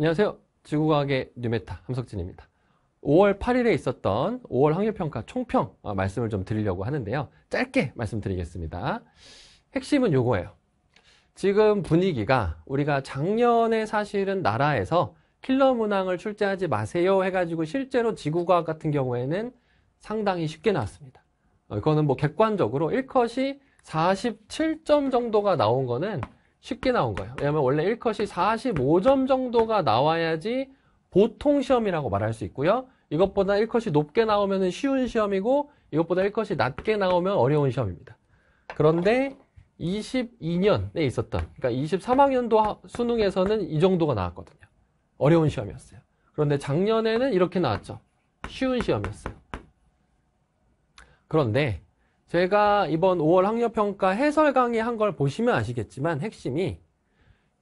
안녕하세요. 지구과학의 뉴메타 함석진입니다. 5월 8일에 있었던 5월 학력평가 총평 어, 말씀을 좀 드리려고 하는데요. 짧게 말씀드리겠습니다. 핵심은 요거예요. 지금 분위기가 우리가 작년에 사실은 나라에서 킬러 문항을 출제하지 마세요 해가지고 실제로 지구과학 같은 경우에는 상당히 쉽게 나왔습니다. 이거는뭐 어, 객관적으로 1컷이 47점 정도가 나온 거는 쉽게 나온 거예요. 왜냐하면 원래 1컷이 45점 정도가 나와야지 보통 시험이라고 말할 수 있고요. 이것보다 1컷이 높게 나오면 쉬운 시험이고 이것보다 1컷이 낮게 나오면 어려운 시험입니다. 그런데 22년에 있었던 그러니까 23학년도 수능에서는 이 정도가 나왔거든요. 어려운 시험이었어요. 그런데 작년에는 이렇게 나왔죠. 쉬운 시험이었어요. 그런데 제가 이번 5월 학력평가 해설 강의 한 걸 보시면 아시겠지만 핵심이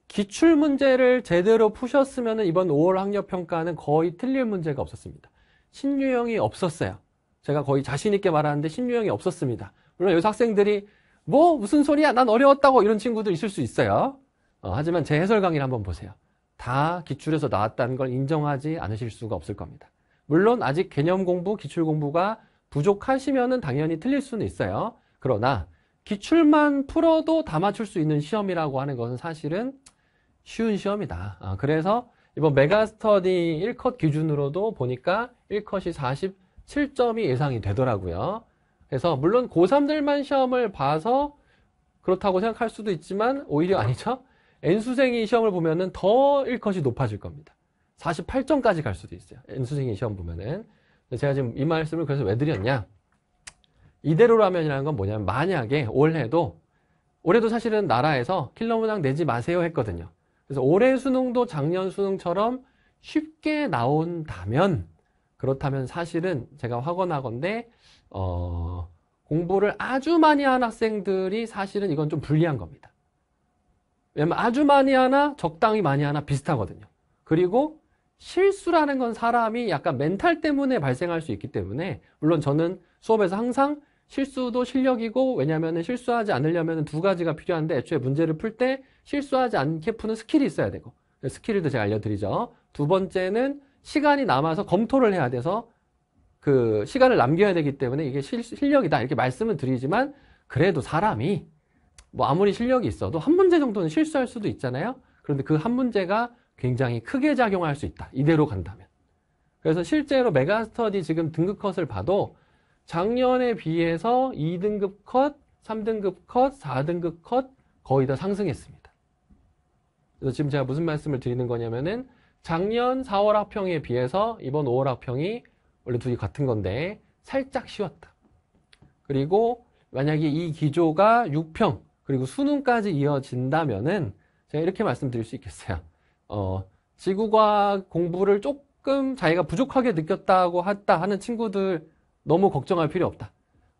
기출 문제를 제대로 푸셨으면 이번 5월 학력평가는 거의 틀릴 문제가 없었습니다. 신유형이 없었어요. 제가 거의 자신있게 말하는데 신유형이 없었습니다. 물론 여기서 학생들이 뭐 무슨 소리야 난 어려웠다고 이런 친구들 있을 수 있어요. 어, 하지만 제 해설 강의를 한번 보세요. 다 기출에서 나왔다는 걸 인정하지 않으실 수가 없을 겁니다. 물론 아직 개념 공부, 기출 공부가 부족하시면은 당연히 틀릴 수는 있어요. 그러나 기출만 풀어도 다 맞출 수 있는 시험이라고 하는 것은 사실은 쉬운 시험이다. 아, 그래서 이번 메가스터디 1컷 기준으로도 보니까 1컷이 47점이 예상이 되더라고요. 그래서 물론 고3들만 시험을 봐서 그렇다고 생각할 수도 있지만 오히려 아니죠. N수생이 시험을 보면은 더 1컷이 높아질 겁니다. 48점까지 갈 수도 있어요. N수생이 시험 보면은. 제가 지금 이 말씀을 그래서 왜 드렸냐? 이대로라면이라는 건 뭐냐면 만약에 올해도 올해도 사실은 나라에서 킬러 문항 내지 마세요 했거든요. 그래서 올해 수능도 작년 수능처럼 쉽게 나온다면 그렇다면 사실은 제가 확언하건데 어, 공부를 아주 많이 한 학생들이 사실은 이건 좀 불리한 겁니다. 왜냐면 아주 많이 하나 적당히 많이 하나 비슷하거든요. 그리고 실수라는 건 사람이 약간 멘탈 때문에 발생할 수 있기 때문에 물론 저는 수업에서 항상 실수도 실력이고 왜냐하면 실수하지 않으려면 두 가지가 필요한데 애초에 문제를 풀 때 실수하지 않게 푸는 스킬이 있어야 되고 그 스킬을 제가 알려드리죠. 두 번째는 시간이 남아서 검토를 해야 돼서 그 시간을 남겨야 되기 때문에 이게 실, 실력이다 이렇게 말씀을 드리지만 그래도 사람이 뭐 아무리 실력이 있어도 한 문제 정도는 실수할 수도 있잖아요. 그런데 그 한 문제가 굉장히 크게 작용할 수 있다. 이대로 간다면. 그래서 실제로 메가스터디 지금 등급 컷을 봐도 작년에 비해서 2등급 컷, 3등급 컷, 4등급 컷 거의 다 상승했습니다. 그래서 지금 제가 무슨 말씀을 드리는 거냐면은 작년 4월 합평에 비해서 이번 5월 합평이 원래 둘이 같은 건데 살짝 쉬웠다. 그리고 만약에 이 기조가 6평 그리고 수능까지 이어진다면은 제가 이렇게 말씀드릴 수 있겠어요. 어, 지구과학 공부를 조금 자기가 부족하게 느꼈다고 했다 하는 친구들 너무 걱정할 필요 없다.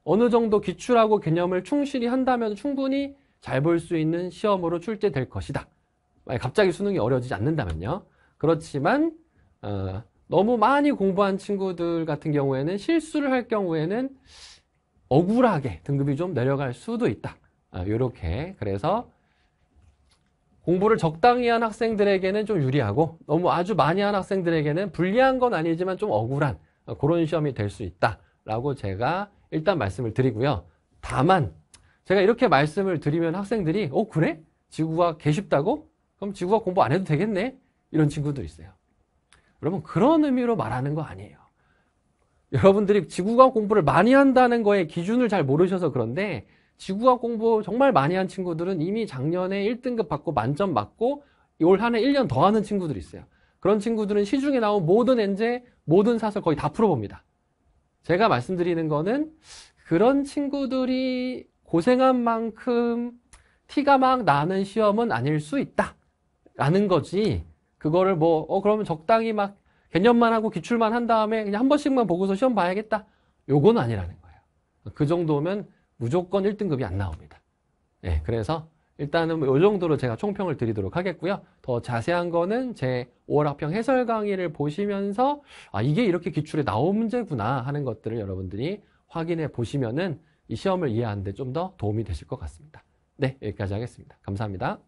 어느 정도 기출하고 개념을 충실히 한다면 충분히 잘 볼 수 있는 시험으로 출제될 것이다. 갑자기 수능이 어려워지지 않는다면요. 그렇지만 어, 너무 많이 공부한 친구들 같은 경우에는 실수를 할 경우에는 억울하게 등급이 좀 내려갈 수도 있다. 이렇게 아, 그래서 공부를 적당히 한 학생들에게는 좀 유리하고 너무 아주 많이 한 학생들에게는 불리한 건 아니지만 좀 억울한 그런 시험이 될 수 있다라고 제가 일단 말씀을 드리고요. 다만 제가 이렇게 말씀을 드리면 학생들이 어 그래? 지구가 개쉽다고? 그럼 지구가 공부 안 해도 되겠네? 이런 친구도 있어요. 여러분 그런 의미로 말하는 거 아니에요. 여러분들이 지구과학 공부를 많이 한다는 거에 기준을 잘 모르셔서 그런데 지구과학 공부 정말 많이 한 친구들은 이미 작년에 1등급 받고 만점 맞고 올 한해 1년 더 하는 친구들이 있어요. 그런 친구들은 시중에 나온 모든 엔제, 모든 사설 거의 다 풀어봅니다. 제가 말씀드리는 거는 그런 친구들이 고생한 만큼 티가 막 나는 시험은 아닐 수 있다. 라는 거지. 그거를 뭐, 어, 그러면 적당히 막 개념만 하고 기출만 한 다음에 그냥 한 번씩만 보고서 시험 봐야겠다. 요건 아니라는 거예요. 그 정도면 무조건 1등급이 안 나옵니다. 네, 그래서 일단은 뭐이 정도로 제가 총평을 드리도록 하겠고요. 더 자세한 거는 제 5월 학평 해설 강의를 보시면서 아 이게 이렇게 기출에 나온 문제구나 하는 것들을 여러분들이 확인해 보시면은 이 시험을 이해하는데 좀 더 도움이 되실 것 같습니다. 네, 여기까지 하겠습니다. 감사합니다.